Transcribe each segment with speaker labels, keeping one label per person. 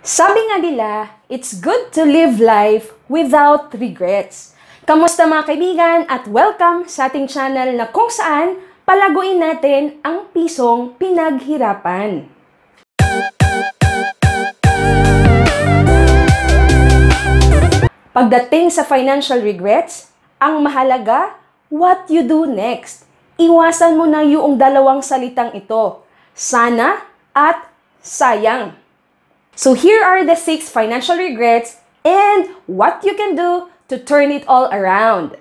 Speaker 1: Sabi nga nila, it's good to live life without regrets. Kamusta mga kaibigan at welcome sa ating channel na kung saan palaguin natin ang pisong pinaghirapan. Pagdating sa financial regrets, ang mahalaga, what you do next. Iwasan mo na yung dalawang salitang ito, sana at sayang. So here are the six financial regrets and what you can do to turn it all around.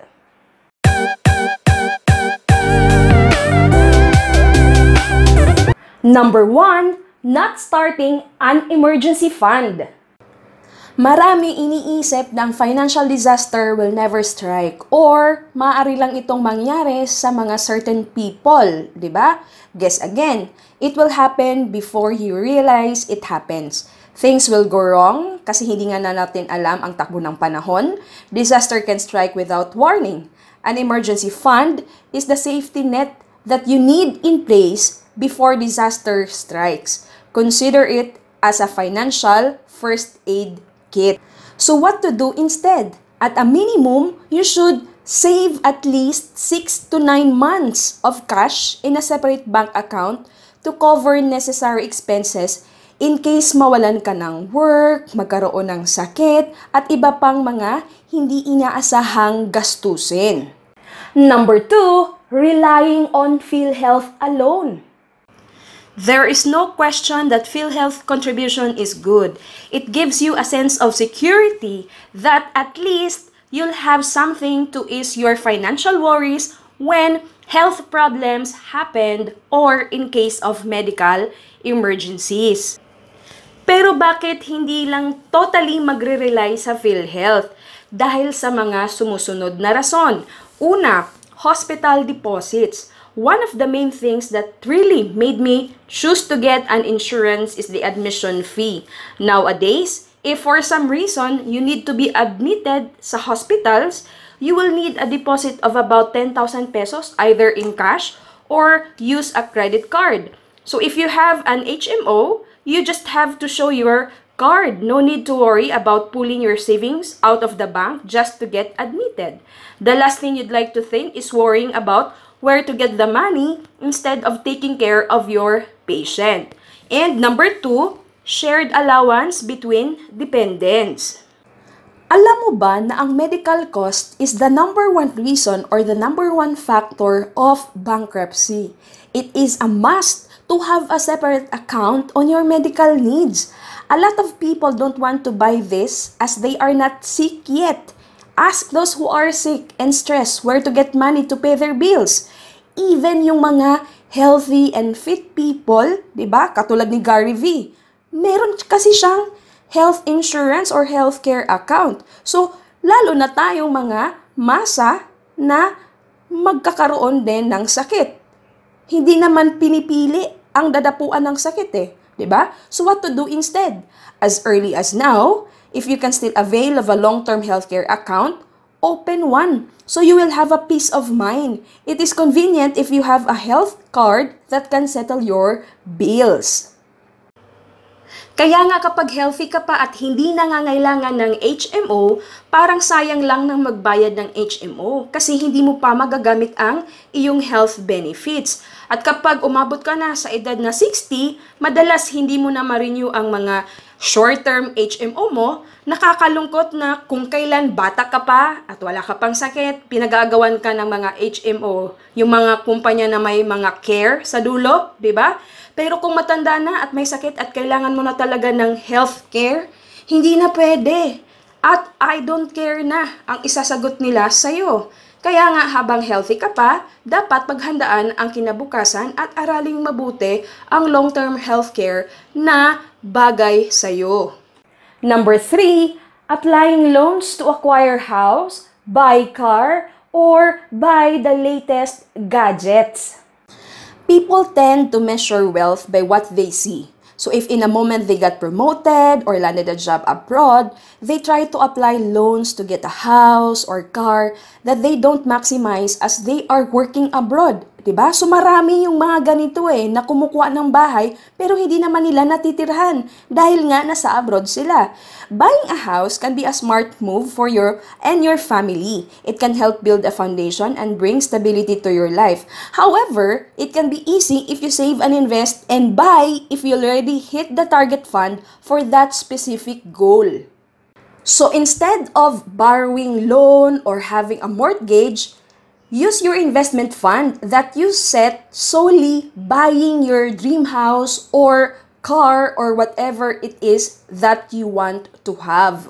Speaker 1: Number 1, not starting an emergency fund. Marami iniisip ng financial disaster will never strike or maaari lang itong mangyari sa mga certain people, 'di ba? Guess again, it will happen before you realize it happens. Things will go wrong kasi hindi nga na natin alam ang takbo ng panahon. Disaster can strike without warning. An emergency fund is the safety net that you need in place before disaster strikes. Consider it as a financial first aid kit. So what to do instead? At a minimum, you should save at least 6 to 9 months of cash in a separate bank account to cover necessary expenses in case mawalan ka ng work, magkaroon ng sakit, at iba pang mga hindi inaasahang gastusin. Number 2, relying on PhilHealth alone. There is no question that PhilHealth contribution is good. It gives you a sense of security that at least you'll have something to ease your financial worries when health problems happened or in case of medical emergencies. Pero bakit hindi lang totally magre-rely sa PhilHealth? Dahil sa mga sumusunod na rason. Una, hospital deposits. One of the main things that really made me choose to get an insurance is the admission fee. Nowadays, if for some reason you need to be admitted sa hospitals, you will need a deposit of about 10,000 pesos either in cash or use a credit card. So if you have an HMO, You just have to show your card. No need to worry about pulling your savings out of the bank just to get admitted. The last thing you'd like to think is worrying about where to get the money instead of taking care of your patient. And number two, shared allowance between dependents. Alam mo ba na ang medical cost is the number one reason or the number one factor of bankruptcy? It is a must to have a separate account on your medical needs. A lot of people don't want to buy this as they are not sick yet. Ask those who are sick and stressed where to get money to pay their bills. Even yung mga healthy and fit people, 'di ba? Katulad ni Gary V. Meron kasi siyang health insurance or healthcare account. So, lalo na tayong mga masa na magkakaroon din ng sakit. Hindi naman pinipili ang dadapuan ng sakit eh. ba? Diba? So what to do instead? As early as now, if you can still avail of a long-term healthcare account, open one. So you will have a peace of mind. It is convenient if you have a health card that can settle your bills. Kaya nga kapag healthy ka pa at hindi nangangailangan ng HMO, parang sayang lang ng magbayad ng HMO kasi hindi mo pa magagamit ang iyong health benefits. At kapag umabot ka na sa edad na 60, madalas hindi mo na ma-renew ang mga short-term HMO mo, nakakalungkot na kung kailan bata ka pa at wala ka pang sakit, pinag-aagawan ka ng mga HMO, yung mga kumpanya na may mga care sa dulo, 'di ba? Pero kung matanda na at may sakit at kailangan mo na talaga talaga ng healthcare, hindi na pwede. At I don't care na ang isasagot nila sa'yo. Kaya nga habang healthy ka pa, dapat paghandaan ang kinabukasan at araling mabuti ang long-term healthcare na bagay sa'yo. Number 3, applying loans to acquire house, buy car, or buy the latest gadgets. People tend to measure wealth by what they see So if in a moment they got promoted or landed a job abroad, they try to apply loans to get a house or car that they don't maximize as they are working abroad. Diba? So marami yung mga ganito eh na kumukuha ng bahay pero hindi naman nila natitirhan dahil nga nasa abroad sila. Buying a house can be a smart move for your and your family. It can help build a foundation and bring stability to your life. However, it can be easy if you save and invest and buy if you already hit the target fund for that specific goal. So instead of borrowing loan or having a mortgage, Use your investment fund that you set solely buying your dream house or car or whatever it is that you want to have.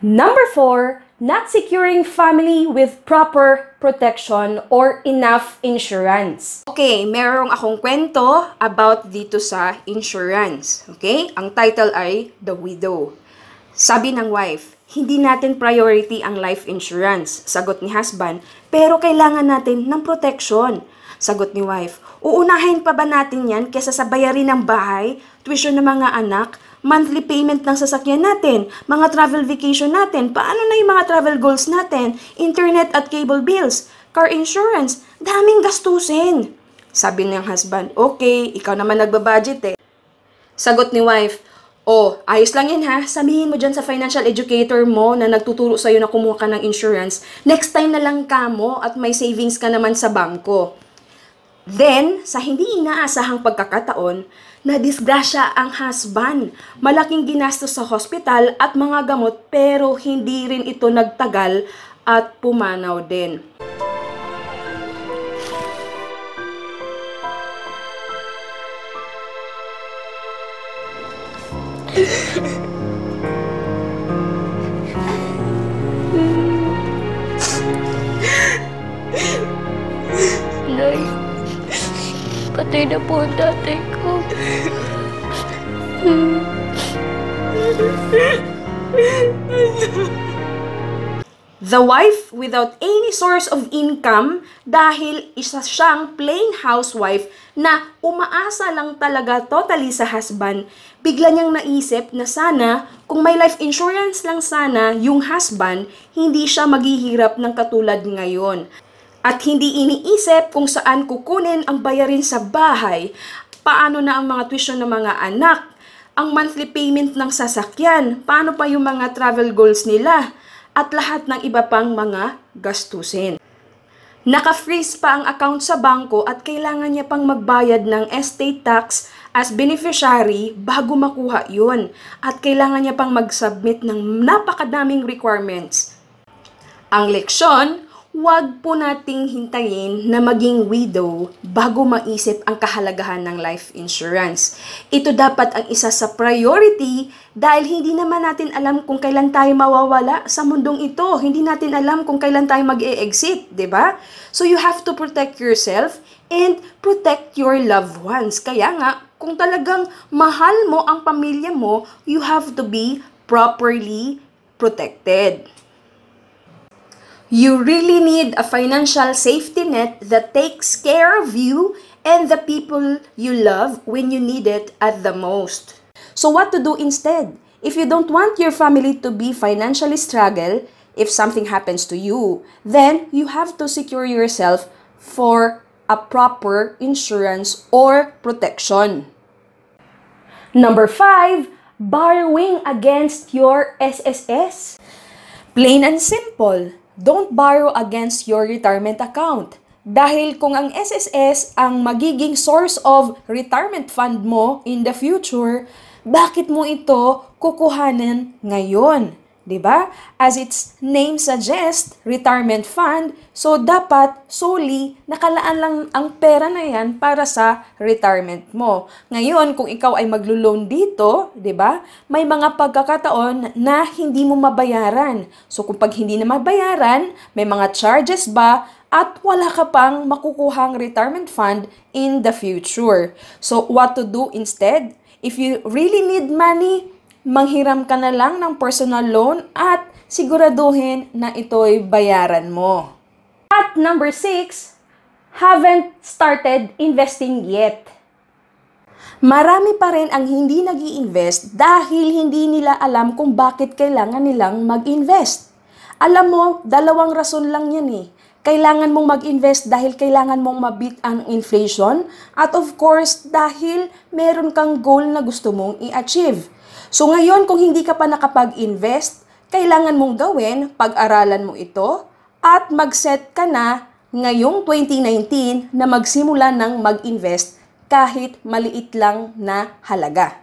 Speaker 1: Number four, not securing family with proper protection or enough insurance. Okay, merong akong kwento about dito sa insurance. Okay, ang title ay The Widow. Sabi ng wife, hindi natin priority ang life insurance, sagot ni husband, pero kailangan natin ng protection. Sagot ni wife, uunahin pa ba natin yan kesa sa bayarin ng bahay, tuition ng mga anak, monthly payment ng sasakyan natin, mga travel vacation natin, paano na yung mga travel goals natin, internet at cable bills, car insurance, daming gastusin. Sabi ng husband, okay, ikaw naman nagbabudget eh. Sagot ni wife, oh, ayos lang yan ha, sabihin mo dyan sa financial educator mo na nagtuturo sa'yo na kumuha ka ng insurance, next time na lang ka mo at may savings ka naman sa bangko. Then, sa hindi inaasahang pagkakataon, na-disgrasya ang husband. Malaking ginastos sa hospital at mga gamot pero hindi rin ito nagtagal at pumanaw din. Nay, patay na po ang tatay ko. Anak. The wife without any source of income dahil isa siyang plain housewife na umaasa lang talaga totally sa husband. Bigla niyang naisip na sana kung may life insurance lang sana yung husband, hindi siya maghihirap ng katulad ngayon. At hindi iniisip kung saan kukunin ang bayarin sa bahay, paano na ang mga tuition ng mga anak, ang monthly payment ng sasakyan, paano pa yung mga travel goals nila, at lahat ng iba pang mga gastusin. Naka-freeze pa ang account sa bangko at kailangan niya pang magbayad ng estate tax as beneficiary bago makuha yun. At kailangan niya pang mag-submit ng napakadaming requirements. Ang leksyon, Huwag po nating hintayin na maging widow bago maisip ang kahalagahan ng life insurance. Ito dapat ang isa sa priority dahil hindi naman natin alam kung kailan tayo mawawala sa mundong ito. Hindi natin alam kung kailan tayo mag-e-exit, 'di ba? So you have to protect yourself and protect your loved ones. Kaya nga, kung talagang mahal mo ang pamilya mo, you have to be properly protected. You really need a financial safety net that takes care of you and the people you love when you need it at the most. So what to do instead? If you don't want your family to be financially struggle, if something happens to you, then you have to secure yourself for a proper insurance or protection. Number five, borrowing against your SSS. Plain and simple. don't borrow against your retirement account. Dahil kung ang SSS ang magiging source of retirement fund mo in the future, bakit mo ito kukuhanin ngayon? 'di ba? As its name suggests, retirement fund, so dapat solely nakalaan lang ang pera na 'yan para sa retirement mo. Ngayon, kung ikaw ay maglo-loan dito, 'di ba? May mga pagkakataon na hindi mo mabayaran. So kung pag hindi na mabayaran, may mga charges ba at wala ka pang makukuhang retirement fund in the future. So what to do instead? If you really need money, manghiram ka na lang ng personal loan at siguraduhin na ito'y bayaran mo. At number 6, haven't started investing yet. Marami pa rin ang hindi nag invest dahil hindi nila alam kung bakit kailangan nilang mag-invest. Alam mo, dalawang rason lang yan eh. Kailangan mong mag-invest dahil kailangan mong mabit ang inflation at of course dahil meron kang goal na gusto mong i-achieve. So ngayon kung hindi ka pa nakapag-invest, kailangan mong gawin, pag-aralan mo ito at mag-set ka na ngayong 2019 na magsimula ng mag-invest kahit maliit lang na halaga.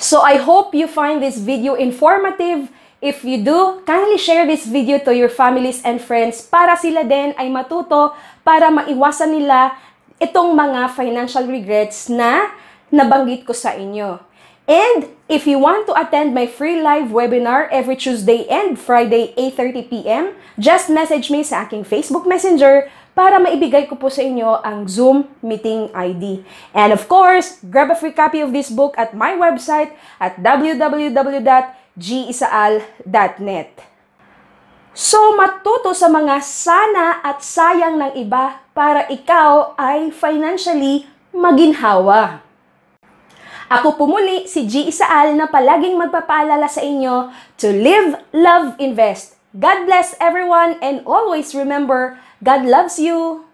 Speaker 1: So I hope you find this video informative. If you do, kindly share this video to your families and friends para sila din ay matuto para maiwasan nila itong mga financial regrets na nabanggit ko sa inyo. And if you want to attend my free live webinar every Tuesday and Friday 8.30pm, just message me sa aking Facebook Messenger para maibigay ko po sa inyo ang Zoom meeting ID. And of course, grab a free copy of this book at my website at www.gisaal.net. So, matuto sa mga sana at sayang ng iba para ikaw ay financially maginhawa. Ako po muli si G. Isaal na palaging magpapaalala sa inyo to live, love, invest. God bless everyone and always remember, God loves you.